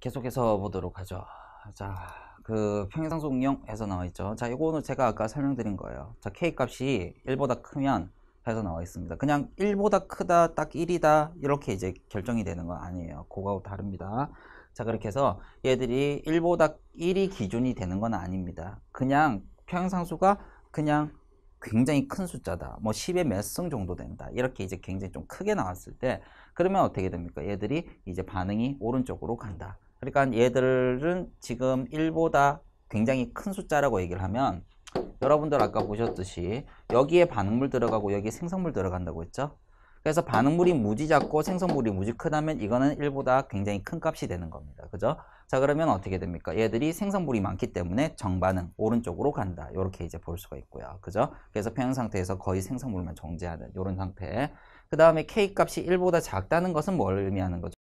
계속해서 보도록 하죠. 자, 그 평행상속용에서 나와 있죠. 자, 이거는 제가 아까 설명드린 거예요. 자, k 값이 1보다 크면 해서 나와 있습니다. 그냥 1보다 크다, 딱 1이다 이렇게 이제 결정이 되는 거 아니에요. 고가하고 다릅니다. 자, 그렇게 해서 얘들이 1보다 1이 기준이 되는 건 아닙니다. 그냥 평행상수가 그냥 굉장히 큰 숫자다. 뭐 10의 몇승 정도 된다. 이렇게 이제 굉장히 좀 크게 나왔을 때 그러면 어떻게 됩니까? 얘들이 이제 반응이 오른쪽으로 간다. 그러니까 얘들은 지금 1보다 굉장히 큰 숫자라고 얘기를 하면 여러분들 아까 보셨듯이 여기에 반응물 들어가고 여기에 생성물 들어간다고 했죠? 그래서 반응물이 무지 작고 생성물이 무지 크다면 이거는 1보다 굉장히 큰 값이 되는 겁니다. 그죠? 자 그러면 어떻게 됩니까? 얘들이 생성물이 많기 때문에 정반응 오른쪽으로 간다. 이렇게 이제 볼 수가 있고요. 그죠? 그래서 평형 상태에서 거의 생성물만 정제하는 이런 상태. 그 다음에 K값이 1보다 작다는 것은 뭘 의미하는 거죠?